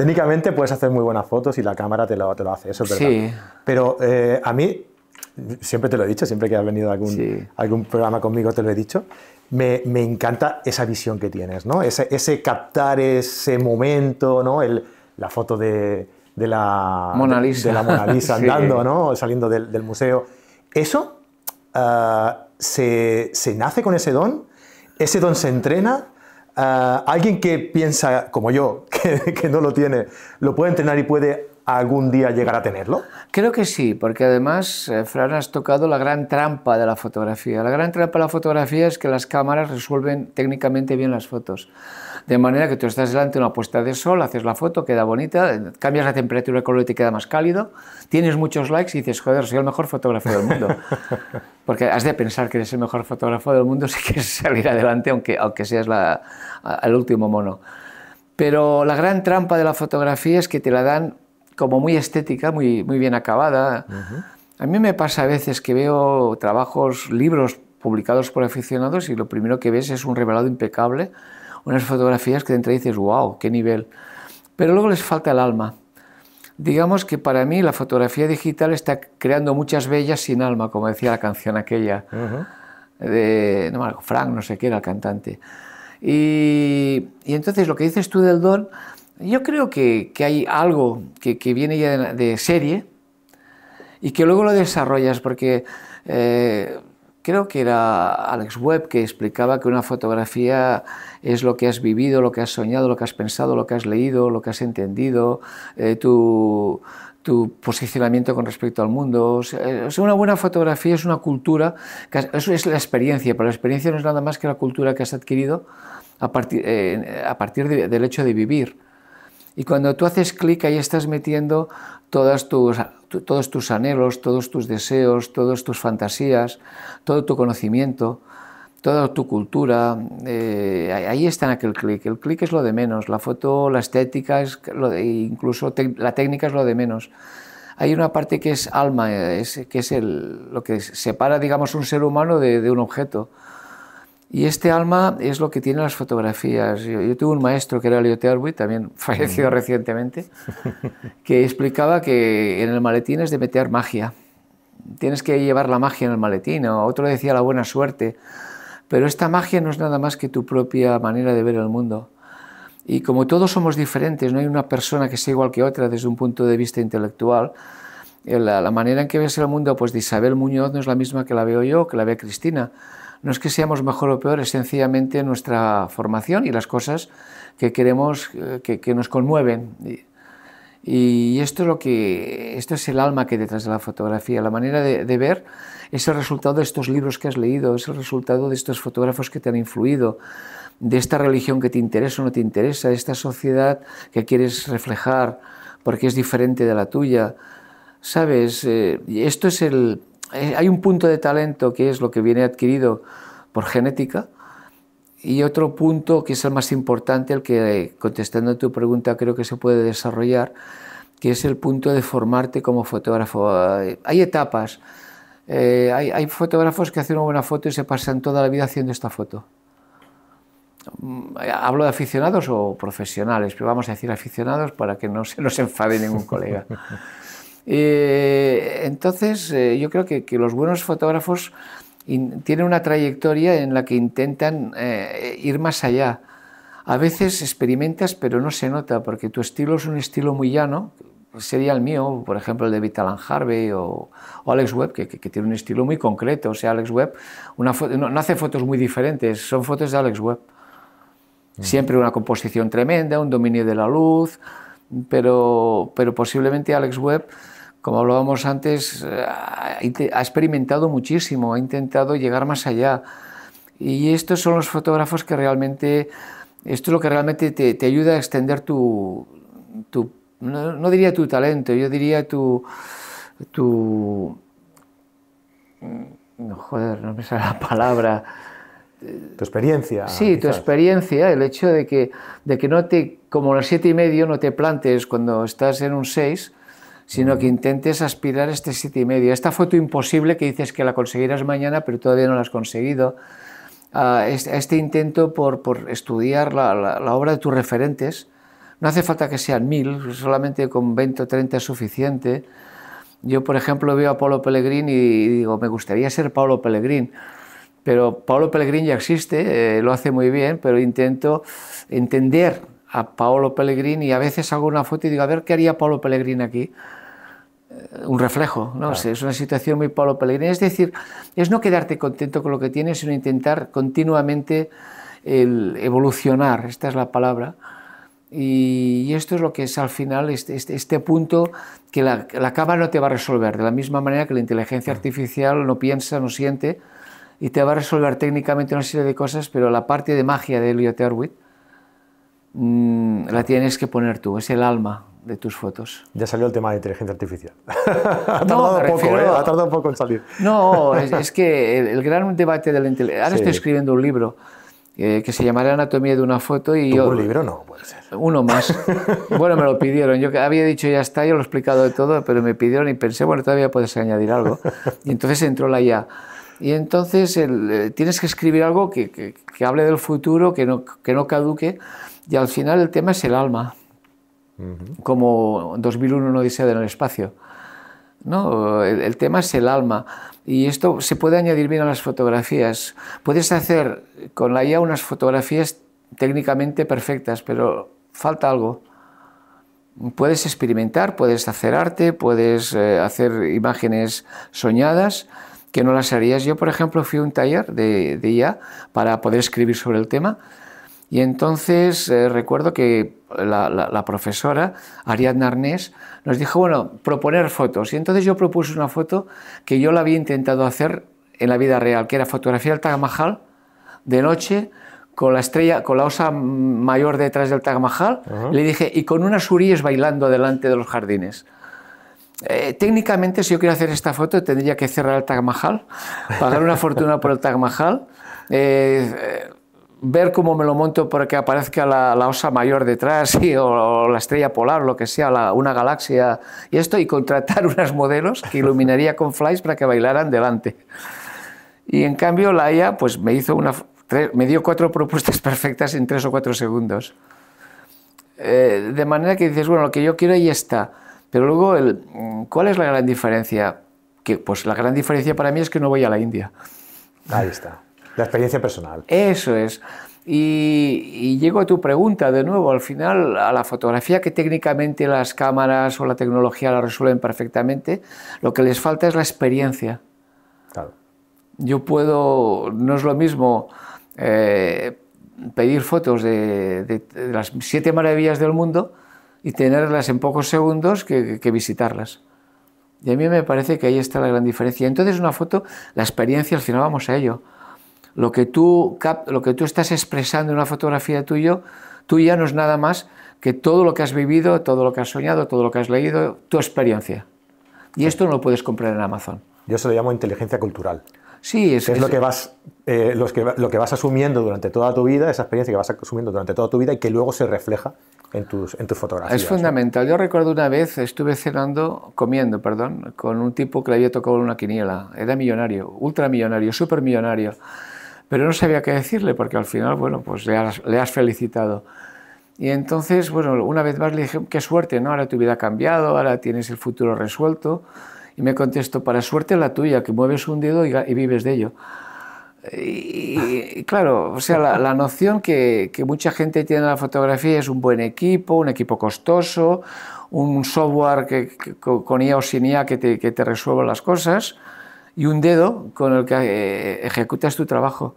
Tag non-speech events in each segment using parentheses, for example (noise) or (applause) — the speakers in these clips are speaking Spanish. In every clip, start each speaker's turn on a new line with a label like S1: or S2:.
S1: Técnicamente puedes hacer muy buenas fotos y la cámara te lo, hace, eso Pero eh, a mí, siempre te lo he dicho, siempre que has venido a algún, algún programa conmigo te lo he dicho, me, encanta esa visión que tienes, ¿no? Ese, captar ese momento, ¿no? El, la foto de, de, la, Mona Lisa. (laughs) andando, ¿no? Saliendo del, museo. Eso ah, se, nace con ese don, ese don se entrena. Ah, alguien que piensa como yo, (laughs) que, no lo tiene, ¿lo puede entrenar y puede algún día llegar a tenerlo? Creo que sí, porque además, eh, Fran, has tocado la gran trampa de la fotografía. La gran trampa de la fotografía es que las cámaras resuelven técnicamente bien las fotos. De manera que tú estás delante de una puesta de sol, haces la foto, queda bonita, cambias la temperatura de color y te queda más cálido, tienes muchos likes y dices, joder, soy el mejor fotógrafo del mundo. (laughs) Porque has de pensar que eres el mejor fotógrafo del mundo si (laughs) quieres salir adelante, aunque, aunque seas el último mono. Pero la gran trampa de la fotografía es que te la dan como muy estética, muy, muy bien acabada. A mí me pasa a veces que veo trabajos, libros publicados por aficionados y lo primero que ves es un revelado impecable, unas fotografías que dentro dices, wow, qué nivel. Pero luego les falta el alma. Digamos que para mí la fotografía digital está creando muchas bellas sin alma, como decía la canción aquella de Frank, no sé qué era el cantante. Y, entonces lo que dices tú del don, yo creo que, hay algo que, viene ya de, serie y que luego lo desarrollas, porque eh, creo que era Alex Webb que explicaba que una fotografía es lo que has vivido, lo que has soñado, lo que has pensado, lo que has leído, lo que has entendido, eh, tu tu posicionamiento con respecto al mundo. es eh, una buena fotografía es una cultura, eso es la experiencia, pero la experiencia no es nada más que la cultura que has adquirido a partir, eh, a partir del hecho de vivir. Y cuando tú haces clic ahí estás metiendo todas tus, todos tus anhelos, todos tus deseos, todas tus fantasías, todo tu conocimiento toda tu cultura, eh, ahí está en aquel clic. El clic es lo de menos, la foto, la estética, es lo incluso la técnica es lo de menos. Hay una parte que es alma, que es el, lo que separa, digamos, un ser humano de, un objeto. Y este alma es lo que tiene las fotografías. Yo, tuve un maestro que era Leo Arby, también (laughs) fallecido mm. recientemente, que explicaba que en el maletín es de meter magia. Tienes que llevar la magia en el maletín. otro decía la buena suerte. Pero esta magia no es nada más que tu propia manera de ver el mundo. Y como todos somos diferentes, no hay una persona que sea igual que otra desde un punto de vista intelectual, eh, la, manera en que ves el mundo pues, de Isabel Muñoz no es la misma que la veo yo, que la ve Cristina. No es que seamos mejor o peor, es sencillamente nuestra formación y las cosas que queremos eh, que nos conmueven. Y esto es lo que, esto es el alma que detrás de la fotografía, la manera de, ver es el resultado de estos libros que has leído, es el resultado de estos fotógrafos que te han influido, de esta religión que te interesa o no te interesa, de esta sociedad que quieres reflejar porque es diferente de la tuya. Sabes, eh, esto es el, eh, hay un punto de talento que es lo que viene adquirido por genética, y otro punto, que es el más importante, el que eh, contestando a tu pregunta creo que se puede desarrollar, que es el punto de formarte como fotógrafo. Hay etapas. Eh, hay, fotógrafos que hacen una buena foto y se pasan toda la vida haciendo esta foto. Mm, Hablo de aficionados o profesionales, pero vamos a decir aficionados para que no se nos enfade ningún colega. (laughs) Eh, entonces, yo creo que, que los buenos fotógrafos tiene una trayectoria en la que intentan eh, ir más allá. A veces experimentas, pero no se nota, porque tu estilo es un estilo muy llano, pues sería el mío, por ejemplo, el de Vitalan Harvey o, Alex Webb, que, tiene un estilo muy concreto. O sea, Alex Webb no, hace fotos muy diferentes, son fotos de Alex Webb. Mm. Siempre una composición tremenda, un dominio de la luz, pero posiblemente Alex Webb como hablábamos antes, eh, ha experimentado muchísimo, ha intentado llegar más allá. Y estos son los fotógrafos que realmente, esto es lo que realmente te, ayuda a extender tu, no, diría tu talento, yo diría tu, tu, joder, no me sale la palabra. Tu experiencia. Sí, tu experiencia, el hecho de que, de que no te, como a las siete y medio, no te plantes cuando estás en un seis, sino que intentes aspirar a este sitio y medio. Esta foto imposible que dices que la conseguirás mañana, pero todavía no la has conseguido. Ah, este intento por, estudiar la, obra de tus referentes. No hace falta que sean mil, solamente con 20 o 30 es suficiente. Yo, por ejemplo, veo a Paolo Pellegrín y digo, me gustaría ser Paolo Pellegrín. Pero Paolo Pellegrín ya existe, eh, lo hace muy bien, pero intento entender a Paolo Pellegrín y a veces hago una foto y digo, a ver, ¿qué haría Paolo Pellegrín aquí? un reflejo, ¿no? es una situación muy Pablo Pellegrini. Es decir, es no quedarte contento con lo que tienes, sino intentar continuamente el evolucionar, esta es la palabra. Y, esto es lo que es al final este, este, este punto que la, la, cama no te va a resolver, de la misma manera que la inteligencia artificial no piensa, no siente, y te va a resolver técnicamente una serie de cosas, pero la parte de magia de Elliot Erwitt mm, la tienes que poner tú, es el alma, de tus fotos. Ya salió el tema de inteligencia artificial. (laughs) ha, tardado no, ¿eh? poco, en salir. No, es, que el, gran debate de la inteligencia... Ahora estoy escribiendo un libro eh, que se llamará Anatomía de una foto y... Yo, un libro no, puede ser. Uno más. (laughs) bueno, me lo pidieron. Yo había dicho ya está, yo lo he explicado de todo, pero me pidieron y pensé, bueno, todavía puedes añadir algo. (laughs) Y entonces entró la IA. Y entonces eh, tienes que escribir algo que, que, hable del futuro, que no, que no caduque. Y al final el tema es el alma como 2001 No odisea del espacio. ¿no? El, tema es el alma y esto se puede añadir bien a las fotografías. Puedes hacer con la IA unas fotografías técnicamente perfectas, pero falta algo. Puedes experimentar, puedes hacer arte, puedes eh, hacer imágenes soñadas que no las harías. Yo, por ejemplo, fui a un taller de, de IA para poder escribir sobre el tema y entonces eh, recuerdo que la, profesora, Ariadna Arnés, nos dijo, bueno, proponer fotos. Y entonces yo propuse una foto que yo la había intentado hacer en la vida real, que era fotografía el Taj Mahal de noche con la estrella, con la osa mayor detrás del Taj Mahal. Le dije, y con unas huríes bailando delante de los jardines. Eh, técnicamente, si yo quiero hacer esta foto, tendría que cerrar el Taj Mahal, pagar una fortuna por el Taj Mahal, eh, ver cómo me lo monto para que aparezca la, osa mayor detrás (laughs) o, la estrella polar, lo que sea, una galaxia y esto, y contratar (laughs) unas modelos que iluminaría con flies para que bailaran delante. Y en cambio la IA pues, me, hizo una, me dio cuatro propuestas (laughs) perfectas en tres o cuatro segundos. Eh, de manera que dices, bueno, lo que yo quiero ahí está. Pero luego, ¿cuál es la gran diferencia? Que, pues la gran diferencia para mí es que no voy a la India. Ahí está. La experiencia personal. Eso es. Y, llego a tu pregunta de nuevo, al final, a la fotografía que técnicamente las cámaras o la tecnología la resuelven perfectamente, lo que les falta es la experiencia. Yo puedo, no es lo mismo eh, pedir fotos de, las siete maravillas del mundo y tenerlas en pocos segundos que, que visitarlas. Y a mí me parece que ahí está la gran diferencia. Entonces, una foto, la experiencia, al final vamos a ello. Lo que tú, lo que tú estás expresando en una fotografía tuyo, ya no es nada más que todo lo que has vivido, todo lo que has soñado, todo lo que has leído, tu experiencia. Y esto no lo puedes comprar en Amazon. Yo se lo llamo inteligencia cultural. Sí, es, es, lo, que vas, eh, los que, lo que vas asumiendo durante toda tu vida, esa experiencia que vas asumiendo durante toda tu vida y que luego se refleja en tus, en tus fotografías. Es fundamental. Yo recuerdo una vez, estuve cenando, comiendo, perdón, con un tipo que le había tocado una quiniela. Era millonario, ultramillonario, super millonario pero no sabía qué decirle porque al final, bueno, pues le has, felicitado. Y entonces, bueno, una vez más le dije, qué suerte, ¿no? Ahora tu vida ha cambiado, ahora tienes el futuro resuelto. Y me contesto para suerte la tuya, que mueves un dedo y, vives de ello. Y, claro, o sea, la, noción que, mucha gente tiene de la fotografía es un buen equipo, un equipo costoso, un software que con IA o sin IA que te, que te resuelva las cosas y un dedo con el que eh, ejecutas tu trabajo.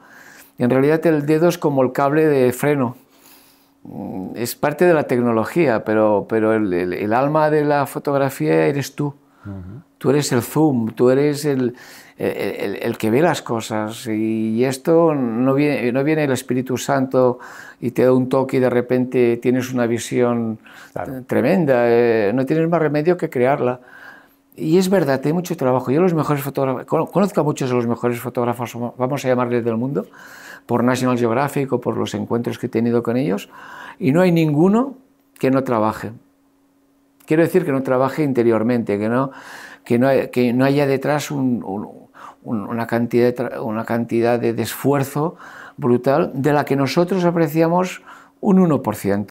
S1: En realidad el dedo es como el cable de freno. Mm, es parte de la tecnología, pero, pero el, alma de la fotografía eres tú. Tú eres el zoom, tú eres el, el, que ve las cosas. Y esto no viene, no viene el Espíritu Santo y te da un toque y de repente tienes una visión tremenda. Eh, no tienes más remedio que crearla. Y es verdad, hay mucho trabajo. Yo los mejores fotógrafos, conozco a muchos de los mejores fotógrafos, vamos a llamarles del mundo, por National Geographic o por los encuentros que he tenido con ellos, y no hay ninguno que no trabaje. Quiero decir que no trabaje interiormente, que no, que no, que no haya detrás una, cantidad una cantidad de esfuerzo brutal de la que nosotros apreciamos un 1%.